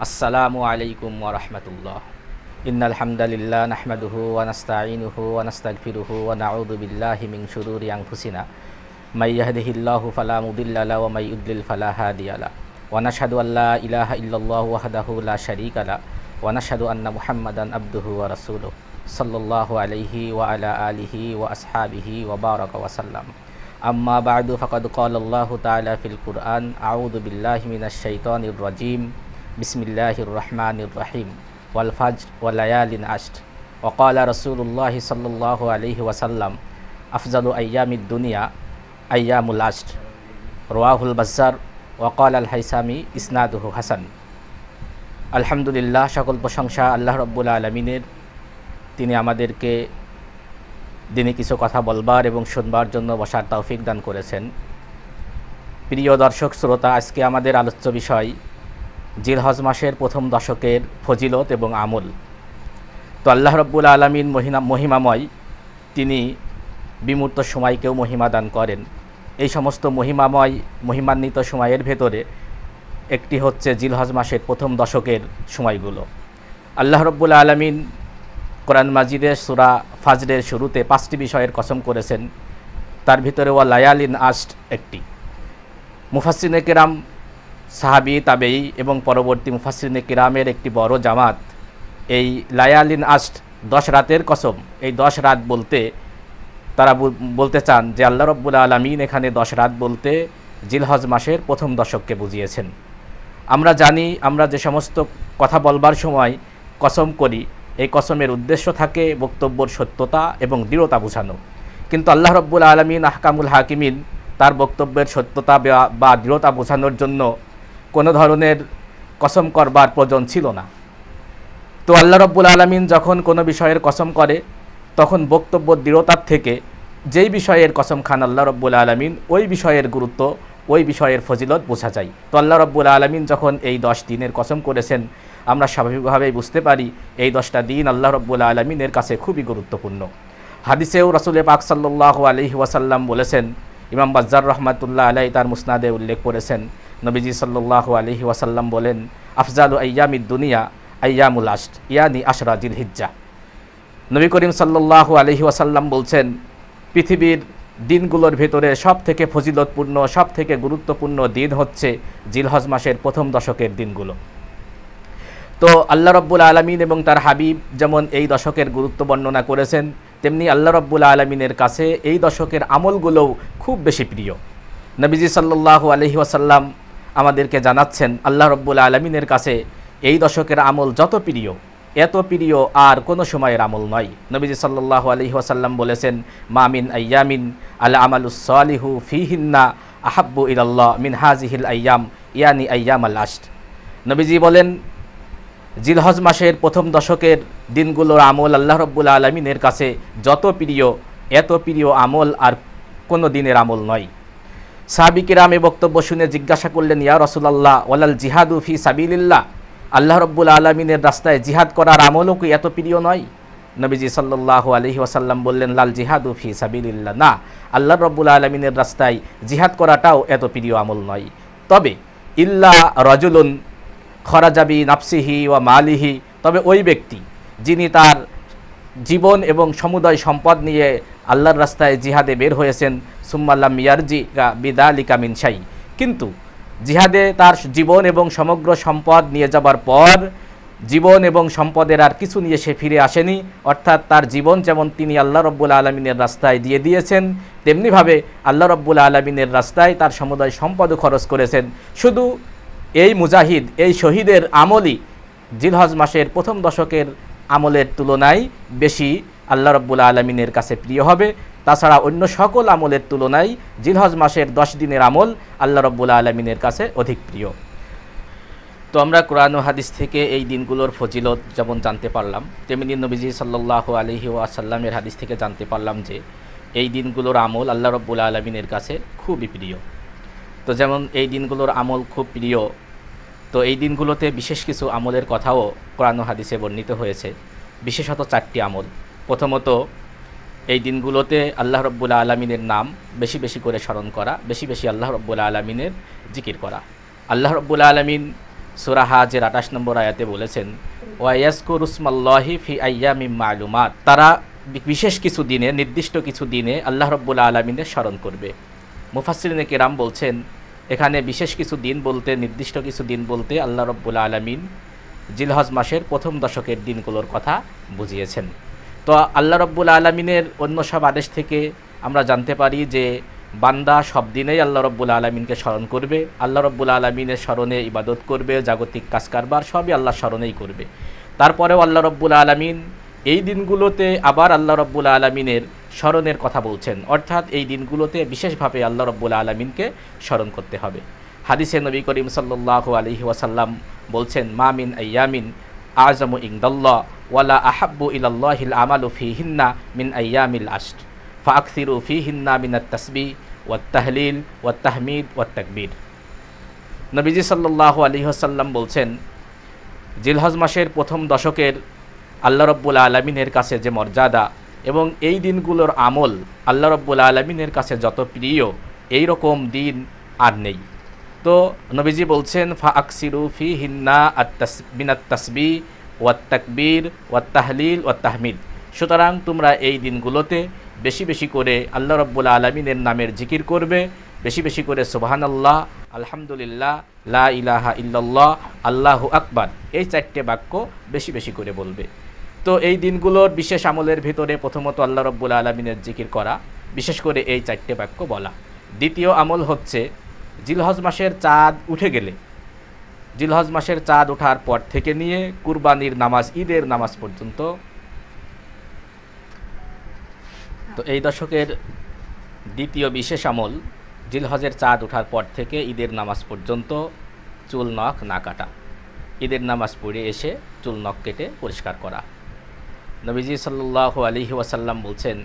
السلام عليكم ورحمة الله إن الحمد لله نحمده ونستعينه ونستغفره ونعوذ بالله من شرور أنفسنا من يهده الله فلا مضل له ومن يضلل فلا هادي له ونشهد أن لا إله إلا الله وحده لا شريك له ونشهد أن محمدا عبده ورسوله صلى الله عليه وعلى آله وأصحابه وبارك وسلم أما بعد فقد قال الله تعالى في القرآن أعوذ بالله من الشيطان الرجيم বিসমিল্লাহির রহমানির রাহিম ওয়াল ফাজ ওয়ালায়ালিন আষ্ট ওকালা রসুল্লাহ সাল্লাহ আলহি ওয়াসাল্লাম আফজাল আয়ামিদ দুনিয়া আয়ামুল আষ্ট রোয়াহুল বাজার ওকাল আল হাইসামি ইসনাদুহু হাসান আলহামদুলিল্লাহ সকল প্রশংসা আল্লাহ রব্বুল আলমিনের তিনি আমাদেরকে দিনে কিছু কথা বলবার এবং শুনবার জন্য বসার তৌফিক দান করেছেন প্রিয় দর্শক শ্রোতা আজকে আমাদের আলোচ্য বিষয় জিলহজ মাসের প্রথম দশকের ফজিলত এবং আমল তো আল্লাহ রব্বুল আলমিন মহিমাময় তিনি বিমূর্ত সময়কেও মহিমা দান করেন এই সমস্ত মহিমাময় মহিমান্বিত সময়ের ভেতরে একটি হচ্ছে জিলহজ মাসের প্রথম দশকের সময়গুলো আল্লাহ রব্বুল আলমিন কোরআন মাজিদের সুরা ফাজরের শুরুতে পাঁচটি বিষয়ের কসম করেছেন তার ভিতরে ওয়া লায়ালিন আস্ট একটি মুফাসিনে কেরাম সাহাবি তাবেই এবং পরবর্তী মুফাসিন কিরামের একটি বড় জামাত এই লায়ালিন আস্ট দশ রাতের কসম এই দশ রাত বলতে তারা বলতে চান যে আল্লাহ রব্বুল আলমিন এখানে দশ রাত বলতে জিলহজ মাসের প্রথম দশককে বুঝিয়েছেন আমরা জানি আমরা যে সমস্ত কথা বলবার সময় কসম করি এই কসমের উদ্দেশ্য থাকে বক্তব্যর সত্যতা এবং দৃঢ়তা বোঝানো কিন্তু আল্লাহ রব্বুল আলমিন আহকামুল হাকিমিন তার বক্তব্যের সত্যতা বা দৃঢ়তা বোঝানোর জন্য কোনো ধরনের কসম করবার প্রয়োজন ছিল না তো আল্লাহ রব্বুল আলমিন যখন কোনো বিষয়ের কসম করে তখন বক্তব্য দৃঢ়তার থেকে যেই বিষয়ের কসম খান আল্লাহ রব্বুল আলমিন ওই বিষয়ের গুরুত্ব ওই বিষয়ের ফজিলত বোঝা যায় তো আল্লাহ রব্বুল আলমিন যখন এই দশ দিনের কসম করেছেন আমরা স্বাভাবিকভাবেই বুঝতে পারি এই দশটা দিন আল্লাহ রব্বুল আলমিনের কাছে খুবই গুরুত্বপূর্ণ হাদিসেও রসুলের পাক সাল্লাহ আলহি ওয়াসাল্লাম বলেছেন ইমাম বাজ্জার রহমাতুল্লাহ আলাই তার মুসনাদে উল্লেখ করেছেন নবীজি সাল্লাহ আলহি ওয়াসাল্লাম বলেন আফজালু আয়ামি দুনিয়া আয়ামুল আষ্ট ইয়ানি আশরা জিল হিজ্জা নবী করিম সাল্লাহ আলহি ওয়াসাল্লাম বলছেন পৃথিবীর দিনগুলোর ভেতরে সব থেকে ফজিলতপূর্ণ সব থেকে গুরুত্বপূর্ণ দিন হচ্ছে জিলহজ মাসের প্রথম দশকের দিনগুলো তো আল্লাহ রব্বুল আলমিন এবং তার হাবিব যেমন এই দশকের গুরুত্ব বর্ণনা করেছেন তেমনি আল্লাহ রব্বুল আলমিনের কাছে এই দশকের আমলগুলোও খুব বেশি প্রিয় নবীজি সাল্লাহ আলহি ওয়াসাল্লাম আমাদেরকে জানাচ্ছেন আল্লাহ রব্বুল আলমিনের কাছে এই দশকের আমল যত প্রিয় এত প্রিয় আর কোনো সময়ের আমল নয় নবীজি সাল্লাহ আলহি ওয়াসাল্লাম বলেছেন মামিন আয়ামিন আল আমালুসলিহু ফিহিন্না আহাব্বু ইলাল্লাহ মিন হাজিহিল আয়াম ইয়ানি আয়াম আল আস্ট নবীজি বলেন জিলহজ মাসের প্রথম দশকের দিনগুলোর আমল আল্লাহ রব্বুল আলমিনের কাছে যত প্রিয় এত প্রিয় আমল আর কোনো দিনের আমল নয় সাহাবিকিরাম এ বক্তব্য শুনে জিজ্ঞাসা করলেন ইয়া রসুলাল্লাহ ওয়ালাল জিহাদু ফি সাবিলিল্লাহ আল্লাহ রব্বুল আলমিনের রাস্তায় জিহাদ করার আমলও কি এত প্রিয় নয় নবীজি সাল্লাহ আলহি ওয়াসাল্লাম বললেন লাল জিহাদু ফি সাবিলিল্লাহ না আল্লাহ রব্বুল আলমিনের রাস্তায় জিহাদ করাটাও এত প্রিয় আমল নয় তবে ইল্লা রজুলুন খরাজাবি নাফসিহি ওয়া মালিহি তবে ওই ব্যক্তি যিনি তার জীবন এবং সমুদয় সম্পদ নিয়ে আল্লাহর রাস্তায় জিহাদে বের হয়েছেন সুম্মাল্লাম ইয়ারজিকা বিদালিকা মিনসাই কিন্তু জিহাদে তার জীবন এবং সমগ্র সম্পদ নিয়ে যাবার পর জীবন এবং সম্পদের আর কিছু নিয়ে সে ফিরে আসেনি অর্থাৎ তার জীবন যেমন তিনি আল্লাহ রব্বুল আলমিনের রাস্তায় দিয়ে দিয়েছেন তেমনিভাবে আল্লাহ রব্বুল আলমিনের রাস্তায় তার সমুদায় সম্পদ খরচ করেছেন শুধু এই মুজাহিদ এই শহীদের আমলই জিলহজ মাসের প্রথম দশকের আমলের তুলনায় বেশি আল্লাহ রব্বুল আলমিনের কাছে প্রিয় হবে তাছাড়া অন্য সকল আমলের তুলনায় জিলহজ মাসের দশ দিনের আমল আল্লাহ রব্বুল আলমিনের কাছে অধিক প্রিয় তো আমরা কোরআন হাদিস থেকে এই দিনগুলোর ফজিলত যেমন জানতে পারলাম তেমনি নবীজি সাল্লাহ আলহি আসাল্লামের হাদিস থেকে জানতে পারলাম যে এই দিনগুলোর আমল আল্লাহ রব্বুল আলমিনের কাছে খুবই প্রিয় তো যেমন এই দিনগুলোর আমল খুব প্রিয় তো এই দিনগুলোতে বিশেষ কিছু আমলের কথাও কোরআন হাদিসে বর্ণিত হয়েছে বিশেষত চারটি আমল প্রথমত এই দিনগুলোতে আল্লাহ রব্বুল আলমিনের নাম বেশি বেশি করে স্মরণ করা বেশি বেশি আল্লাহ রব্বুল আলমিনের জিকির করা আল্লাহ রব্বুল আলমিন সুরাহাজের হাজের আঠাশ নম্বর আয়াতে বলেছেন ওয়াইয়াসকু রুসমাল্লাহি ফি মি মালুমাত তারা বিশেষ কিছু দিনে নির্দিষ্ট কিছু দিনে আল্লাহ রব্বুল আলমিনের স্মরণ করবে মুফাসরিনে কেরাম বলছেন এখানে বিশেষ কিছু দিন বলতে নির্দিষ্ট কিছু দিন বলতে আল্লাহ রব্বুল আলমিন জিলহজ মাসের প্রথম দশকের দিনগুলোর কথা বুঝিয়েছেন তো আল্লাহ রব্বুল আলমিনের অন্য সব আদেশ থেকে আমরা জানতে পারি যে বান্দা সব দিনেই আল্লাহ রব্বুল আলমিনকে স্মরণ করবে আল্লাহ রব্বুল আলমিনের স্মরণে ইবাদত করবে জাগতিক কাজ কারবার সবই আল্লাহ স্মরণেই করবে তারপরেও আল্লাহ রব্বুল আলমিন এই দিনগুলোতে আবার আল্লাহ রব্বুল আলমিনের স্মরণের কথা বলছেন অর্থাৎ এই দিনগুলোতে বিশেষভাবে আল্লাহ রব্বুল আলমিনকে স্মরণ করতে হবে হাদিসে নবী করিম সাল্লাহ আলহি ওয়াসাল্লাম বলছেন মামিন আয়ামিন আজমু ইংদাল্লাহ ওয়ালা আহাব্বু ইলাল্লাহিল আমালু হিন্না মিন আয়ামিল আস্ট ফাকসিরু ফিহিন্না মিনাত তসবি ওয়াত্তাহলিল ওয়াত্তাহমিদ ওয়াত্তাকবির নবীজি সাল্লাহ আলী হাসাল্লাম বলছেন জিলহজ মাসের প্রথম দশকের আল্লাহ রব্বুল আলমিনের কাছে যে মর্যাদা এবং এই দিনগুলোর আমল আল্লাহ রব্বুল আলমিনের কাছে যত প্রিয় এই রকম দিন আর নেই তো নবীজি বলছেন ফা আকসিরু ফি হিন্না আত্তাস মিনাত তাসবি ওয়াত তাকবীর ওয়াত তাহলিল ওয়াত তাহমিদ সুতরাং তোমরা এই দিনগুলোতে বেশি বেশি করে আল্লাহ রব্বুল আলমিনের নামের জিকির করবে বেশি বেশি করে সোবাহান আল্লাহ আলহামদুলিল্লাহ লা ইলাহা ইল্লাল্লাহ আল্লাহু আকবার এই চারটে বাক্য বেশি বেশি করে বলবে তো এই দিনগুলোর বিশেষ আমলের ভিতরে প্রথমত আল্লাহ রব্বুল আলমিনের জিকির করা বিশেষ করে এই চারটে বাক্য বলা দ্বিতীয় আমল হচ্ছে জিলহজ মাসের চাঁদ উঠে গেলে জিলহজ মাসের চাঁদ ওঠার পর থেকে নিয়ে কুরবানির নামাজ ঈদের নামাজ পর্যন্ত তো এই দশকের দ্বিতীয় বিশেষ আমল জিলহজের চাঁদ ওঠার পর থেকে ঈদের নামাজ পর্যন্ত চুল নখ না কাটা ঈদের নামাজ পড়ে এসে চুল নখ কেটে পরিষ্কার করা নবীজি সাল্লাহ আলহি ওয়াসাল্লাম বলছেন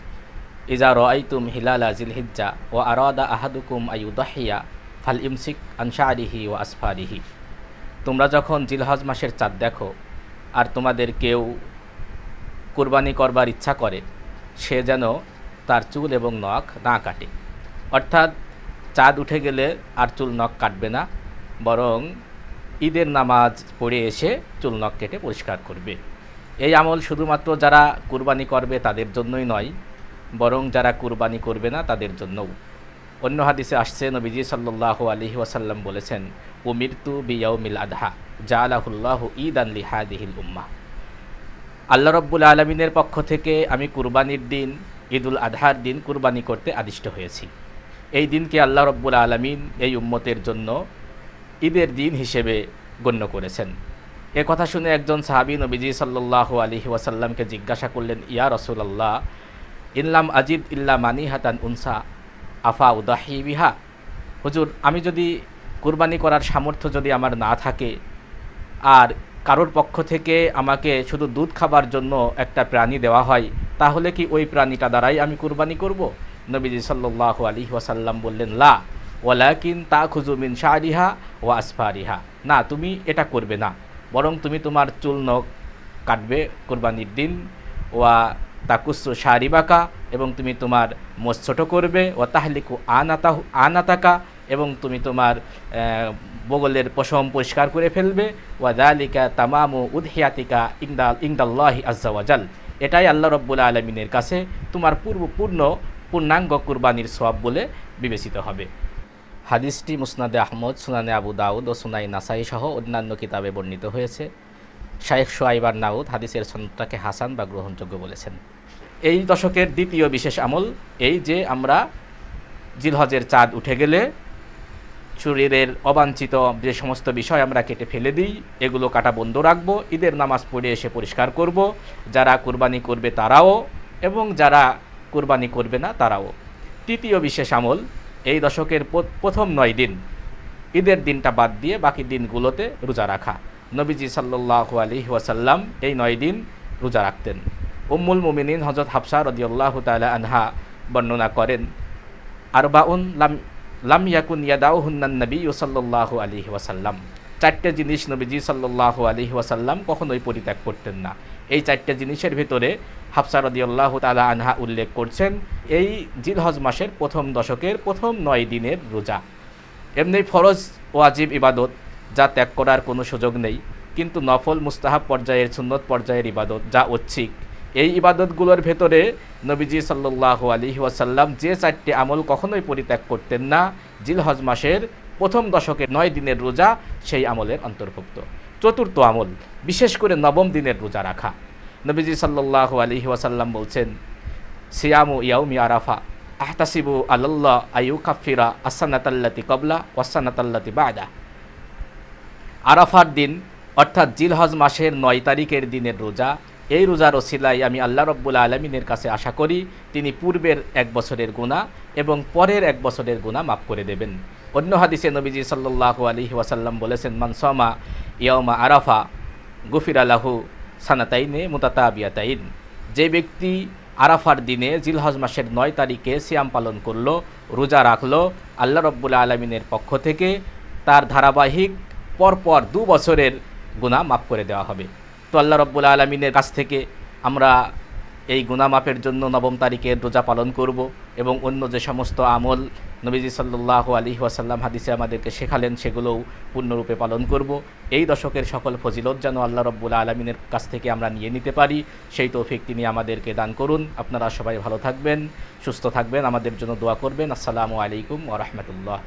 ইজা রআইতুম হিলালা জিলহিজ্জা ও আরদা আহাদুকুম আইউদাহিয়া ফাল ইমসিক আরিহি ও আসফা আরিহি তোমরা যখন জিলহজ মাসের চাঁদ দেখো আর তোমাদের কেউ কুরবানি করবার ইচ্ছা করে সে যেন তার চুল এবং নখ না কাটে অর্থাৎ চাঁদ উঠে গেলে আর চুল নখ কাটবে না বরং ঈদের নামাজ পড়ে এসে চুল নখ কেটে পরিষ্কার করবে এই আমল শুধুমাত্র যারা কুরবানি করবে তাদের জন্যই নয় বরং যারা কুরবানি করবে না তাদের জন্যও অন্য হাদিসে আসছে নবীজি সাল্লাহ আলহি ওয়াসাল্লাম বলেছেন ও মৃত্যু বিয়াউমিল আদহা জা আলাহুল্লাহ ঈদ লিহা দিহিল উম্মা আল্লাহ রব্বুল আলমিনের পক্ষ থেকে আমি কুরবানির দিন ঈদুল আধার দিন কুরবানি করতে আদিষ্ট হয়েছি এই দিনকে আল্লাহ রব্বুল আলমিন এই উম্মতের জন্য ঈদের দিন হিসেবে গণ্য করেছেন এ কথা শুনে একজন সাহাবি নবীজি সাল্লাহ আলহি ওয়াসাল্লামকে জিজ্ঞাসা করলেন ইয়া আল্লাহ ইল্লাম আজিদ ইল্লা মানি হাতান উনসা আফা উদাহি বিহা হুজুর আমি যদি কুরবানি করার সামর্থ্য যদি আমার না থাকে আর কারোর পক্ষ থেকে আমাকে শুধু দুধ খাবার জন্য একটা প্রাণী দেওয়া হয় তাহলে কি ওই প্রাণীটা দ্বারাই আমি কুরবানি করব নবীজি সাল্লাহ আলী ওয়াসাল্লাম বললেন লা ওয়ালাকিন তা খুজুমিন শাহরিহা ও আসফারিহা না তুমি এটা করবে না বরং তুমি তোমার চুল নখ কাটবে কোরবানির দিন ওয়া তাকুসু শারিবাকা এবং তুমি তোমার মোজ করবে ও তাহলিকু আনাতা আনাতাকা এবং তুমি তোমার বগলের পশম পরিষ্কার করে ফেলবে দালিকা তামামু উদহিয়াতিকা ইংদাল ইংদাল্লাহি আজ্জাওয়াজাল এটাই আল্লাহ রব্বুল আলমিনের কাছে তোমার পূর্বপূর্ণ পূর্ণাঙ্গ কুরবানির সব বলে বিবেচিত হবে হাদিসটি মুসনাদে আহমদ সুনানে আবু দাউদ ও সুনাই নাসাই সহ অন্যান্য কিতাবে বর্ণিত হয়েছে শাইখ সোয়াইবার নাউদ হাদিসের সন্তাকে হাসান বা গ্রহণযোগ্য বলেছেন এই দশকের দ্বিতীয় বিশেষ আমল এই যে আমরা জিলহজের চাঁদ উঠে গেলে শরীরের অবাঞ্ছিত যে সমস্ত বিষয় আমরা কেটে ফেলে দিই এগুলো কাটা বন্ধ রাখবো ঈদের নামাজ পড়ে এসে পরিষ্কার করব যারা কুরবানি করবে তারাও এবং যারা কুরবানি করবে না তারাও তৃতীয় বিশেষ আমল এই দশকের প্রথম নয় দিন ঈদের দিনটা বাদ দিয়ে বাকি দিনগুলোতে রোজা রাখা নবীজি সাল্লাহ আলি ওয়াসাল্লাম এই নয় দিন রোজা রাখতেন উম্মুল মুমিনিন হজরত হাফসা রদিয়াল্লাহ তালা আনহা বর্ণনা করেন আর লাম লাম ইয়াকুন ইয়াদাউ হুন্নান নবী সাল্লাহ আলি ওয়াসাল্লাম চারটে জিনিস নবীজি সাল্লাহ আলি ওয়াসাল্লাম কখনোই পরিত্যাগ করতেন না এই চারটে জিনিসের ভিতরে হাফসা আল্লাহ তালা আনহা উল্লেখ করছেন এই জিলহজ মাসের প্রথম দশকের প্রথম নয় দিনের রোজা এমনি ফরজ ওয়াজিব ইবাদত যা ত্যাগ করার কোনো সুযোগ নেই কিন্তু নফল মুস্তাহাব পর্যায়ের সুন্নত পর্যায়ের ইবাদত যা ঐচ্ছিক এই ইবাদতগুলোর ভেতরে নবীজি সাল্লাহ আলী ওয়াসাল্লাম যে চারটি আমল কখনোই পরিত্যাগ করতেন না জিলহজ মাসের প্রথম দশকের নয় দিনের রোজা সেই আমলের অন্তর্ভুক্ত চতুর্থ আমল বিশেষ করে নবম দিনের রোজা রাখা নবীজি সাল্লাহ আলী ওয়াসাল্লাম বলছেন সিয়ামু ইয়াউমি আরাফা আহতাসিবু আল্লাহ আয়ু কাফিরা আসানাতাল্লাতি কবলা ওয়াসানাতাল্লাতি বাদা আরাফার দিন অর্থাৎ জিলহজ মাসের নয় তারিখের দিনের রোজা এই রোজার ওসিলায় আমি আল্লাহ রব্বুল আলমিনের কাছে আশা করি তিনি পূর্বের এক বছরের গুণা এবং পরের এক বছরের গুণা মাফ করে দেবেন অন্য হাদিসে নবীজি সাল্লাহ আলী ওয়াসাল্লাম বলেছেন মানসমা ইয়মা আরাফা গুফির আলাহু সানাতাইনে বিয়াতাইন যে ব্যক্তি আরাফার দিনে জিলহজ মাসের নয় তারিখে সিয়াম পালন করল রোজা রাখল আল্লাহ রব্বুল আলমিনের পক্ষ থেকে তার ধারাবাহিক পরপর দু বছরের গুণা মাফ করে দেওয়া হবে তো আল্লাহ রব্বুল আলমিনের কাছ থেকে আমরা এই গুণামাপের জন্য নবম তারিখের রোজা পালন করব এবং অন্য যে সমস্ত আমল নবীজি সাল্লাহ আলী ওয়াসাল্লাম হাদিসে আমাদেরকে শেখালেন সেগুলোও পূর্ণরূপে পালন করব এই দশকের সকল ফজিলত যেন আল্লাহ রব্বুল আলমিনের কাছ থেকে আমরা নিয়ে নিতে পারি সেই তৌফিক তিনি আমাদেরকে দান করুন আপনারা সবাই ভালো থাকবেন সুস্থ থাকবেন আমাদের জন্য দোয়া করবেন আসসালামু আলাইকুম রহমতুল্লাহ